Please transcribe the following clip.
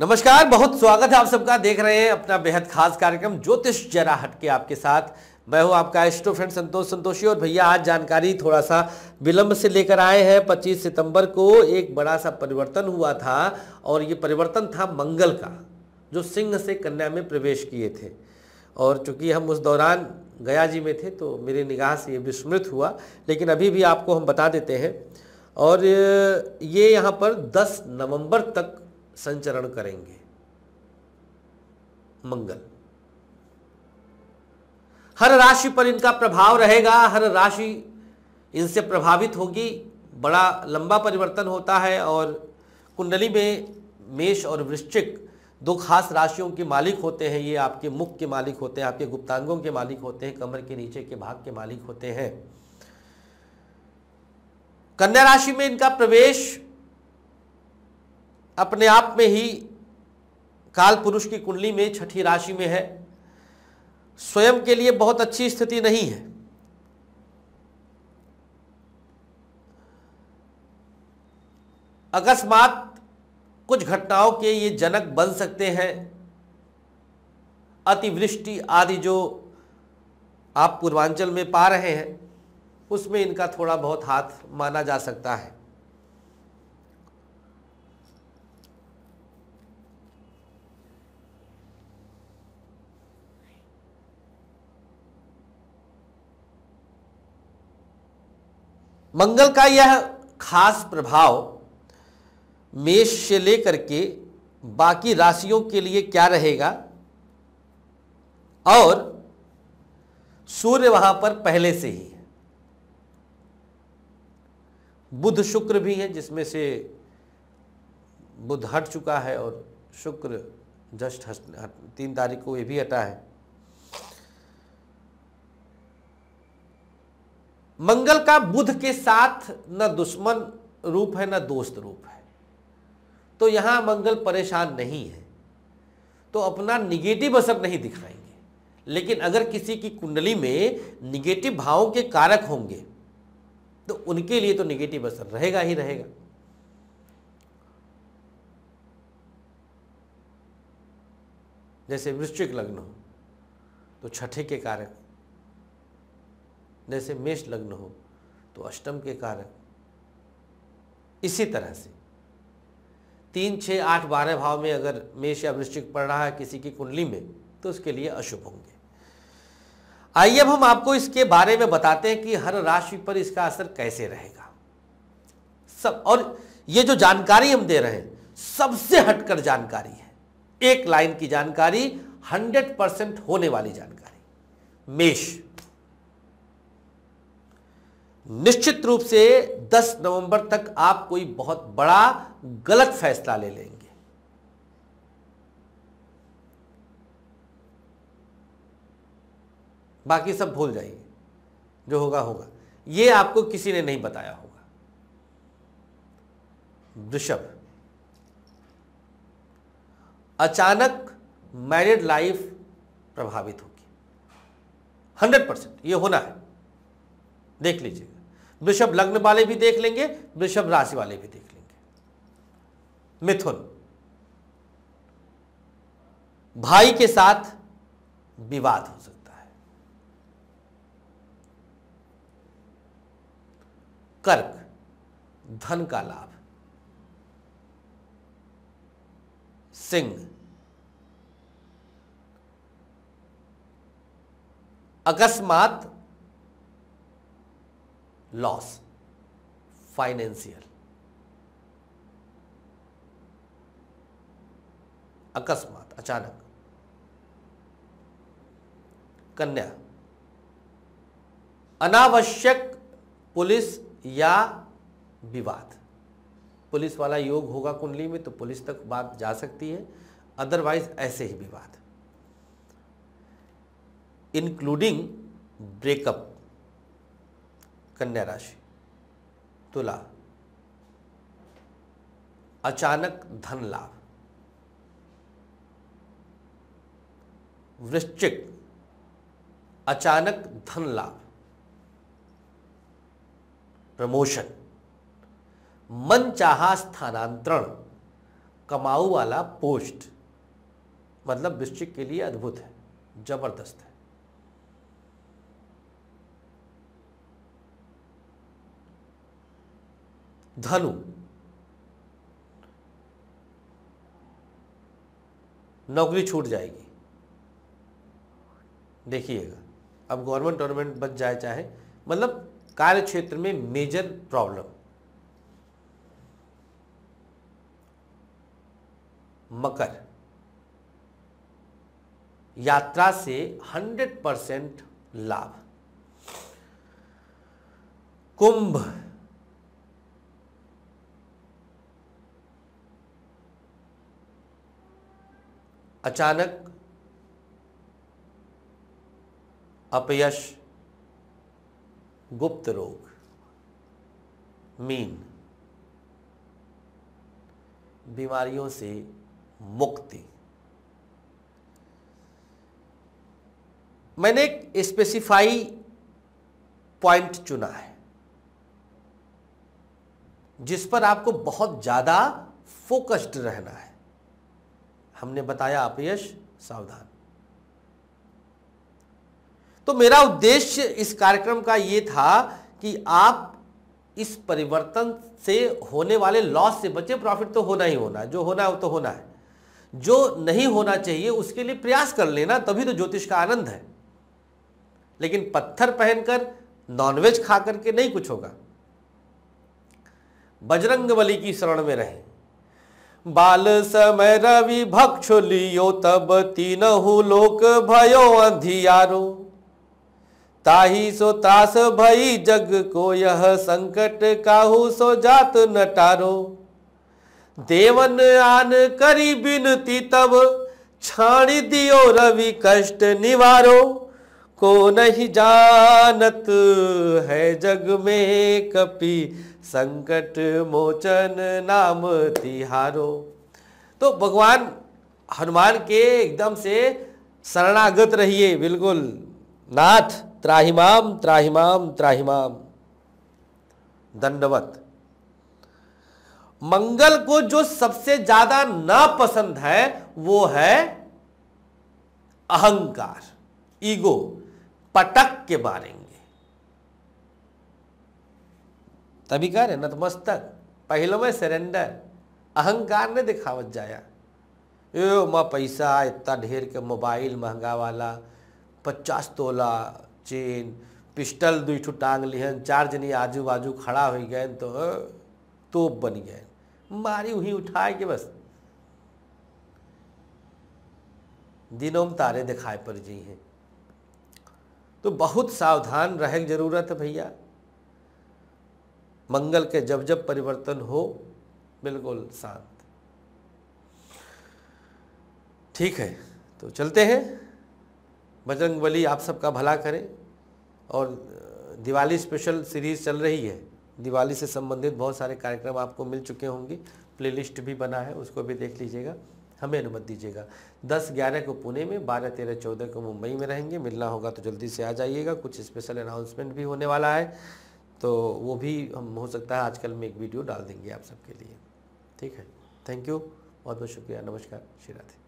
नमस्कार बहुत स्वागत है आप सबका देख रहे हैं अपना बेहद खास कार्यक्रम ज्योतिष जरा हटके आपके साथ मैं हूं आपका एस्ट्रो फ्रेंड संतोष संतोषी और भैया आज जानकारी थोड़ा सा विलंब से लेकर आए हैं 25 सितंबर को एक बड़ा सा परिवर्तन हुआ था और ये परिवर्तन था मंगल का जो सिंह से कन्या में प्रवेश किए थे और चूँकि हम उस दौरान गया जी में थे तो मेरी निगाह से ये विस्मृत हुआ लेकिन अभी भी आपको हम बता देते हैं और ये यहाँ पर दस नवम्बर तक संचरण करेंगे मंगल हर राशि पर इनका प्रभाव रहेगा हर राशि इनसे प्रभावित होगी बड़ा लंबा परिवर्तन होता है और कुंडली में मेष और वृश्चिक दो खास राशियों के मालिक होते हैं ये आपके मुख के मालिक होते हैं आपके गुप्तांगों के मालिक होते हैं कमर के नीचे के भाग के मालिक होते हैं कन्या राशि में इनका प्रवेश अपने आप में ही काल पुरुष की कुंडली में छठी राशि में है स्वयं के लिए बहुत अच्छी स्थिति नहीं है अकस्मात कुछ घटनाओं के ये जनक बन सकते हैं अतिवृष्टि आदि जो आप पूर्वांचल में पा रहे हैं उसमें इनका थोड़ा बहुत हाथ माना जा सकता है मंगल का यह खास प्रभाव मेष से लेकर के बाकी राशियों के लिए क्या रहेगा और सूर्य वहां पर पहले से ही है बुध शुक्र भी है जिसमें से बुध हट चुका है और शुक्र जस्ट हट तीन तारीख को ये भी हटा है मंगल का बुध के साथ न दुश्मन रूप है न दोस्त रूप है तो यहां मंगल परेशान नहीं है तो अपना निगेटिव असर नहीं दिखाएंगे लेकिन अगर किसी की कुंडली में निगेटिव भावों के कारक होंगे तो उनके लिए तो निगेटिव असर रहेगा ही रहेगा जैसे वृश्चिक लग्न हो तो छठे के कारक जैसे मेष लग्न हो तो अष्टम के कारक इसी तरह से तीन छः आठ बारह भाव में अगर मेष या वृश्चिक पड़ रहा है किसी की कुंडली में तो उसके लिए अशुभ होंगे आइए अब हम आपको इसके बारे में बताते हैं कि हर राशि पर इसका असर कैसे रहेगा सब और ये जो जानकारी हम दे रहे हैं सबसे हटकर जानकारी है एक लाइन की जानकारी 100 परसेंट होने वाली जानकारी मेष निश्चित रूप से 10 नवंबर तक आप कोई बहुत बड़ा गलत फैसला ले लेंगे बाकी सब भूल जाइए जो होगा होगा ये आपको किसी ने नहीं बताया होगा वृषभ अचानक मैरिड लाइफ प्रभावित होगी 100 परसेंट ये होना है देख लीजिएगा वृषभ लग्न वाले भी देख लेंगे वृषभ राशि वाले भी देख लेंगे मिथुन भाई के साथ विवाद हो सकता है कर्क धन का लाभ सिंह अकस्मात लॉस फाइनेंशियल अकस्मात अचानक कन्या अनावश्यक पुलिस या विवाद पुलिस वाला योग होगा कुंडली में तो पुलिस तक बात जा सकती है अदरवाइज ऐसे ही विवाद इंक्लूडिंग ब्रेकअप कन्या राशि तुला अचानक धन लाभ वृश्चिक अचानक धन लाभ प्रमोशन मन चाहा स्थानांतरण कमाऊ वाला पोस्ट मतलब वृश्चिक के लिए अद्भुत है जबरदस्त है धनु नौकरी छूट जाएगी देखिएगा अब गवर्नमेंट टूर्नामेंट बच जाए चाहे मतलब कार्य क्षेत्र में मेजर प्रॉब्लम मकर यात्रा से 100 परसेंट लाभ कुंभ अचानक अपयश गुप्त रोग मीन बीमारियों से मुक्ति मैंने एक स्पेसिफाई पॉइंट चुना है जिस पर आपको बहुत ज़्यादा फोकस्ड रहना है हमने बताया अपयश सावधान तो मेरा उद्देश्य इस कार्यक्रम का यह था कि आप इस परिवर्तन से होने वाले लॉस से बचे प्रॉफिट तो होना ही होना है जो होना है वो तो होना है जो नहीं होना चाहिए उसके लिए प्रयास कर लेना तभी तो ज्योतिष का आनंद है लेकिन पत्थर पहनकर नॉनवेज खा करके नहीं कुछ होगा बजरंग बली की शरण में रहें बाल समय रवि भक्ष लियो तब तीनहु लोक भयो अंधियारो ताही सो त्रास भई जग को यह संकट काहू सो जात नटारो देवन आन करी बिनती तब छाणी दियो रवि कष्ट निवारो को नहीं जानत है जग में कपी संकट मोचन नाम तिहारो तो भगवान हनुमान के एकदम से शरणागत रहिए बिल्कुल नाथ त्राहिमाम त्राहिमाम त्राहिमाम दंडवत मंगल को जो सबसे ज्यादा ना पसंद है वो है अहंकार ईगो पटक के बारे में तभी कह रहे नतमस्तक पहले में सरेंडर अहंकार ने दिखावत जाया ए माँ पैसा इतना ढेर के मोबाइल महंगा वाला पचास तोला चेन पिस्टल दुई ठू टांग लिहन चार जनी आजू बाजू खड़ा हो गए तो तोप बन गए मारी वहीं उठाए के बस दिनों में तारे दिखाए पर जी हैं तो बहुत सावधान रहें जरूरत है भैया मंगल के जब जब परिवर्तन हो बिल्कुल शांत ठीक है तो चलते हैं बजरंग बली आप सबका भला करें और दिवाली स्पेशल सीरीज़ चल रही है दिवाली से संबंधित बहुत सारे कार्यक्रम आपको मिल चुके होंगे प्लेलिस्ट भी बना है उसको भी देख लीजिएगा हमें अनुमति दीजिएगा दस ग्यारह को पुणे में बारह तेरह चौदह को मुंबई में रहेंगे मिलना होगा तो जल्दी से आ जाइएगा कुछ स्पेशल अनाउंसमेंट भी होने वाला है तो वो भी हम हो सकता है आजकल में एक वीडियो डाल देंगे आप सबके लिए ठीक है थैंक यू बहुत बहुत शुक्रिया नमस्कार श्री राधे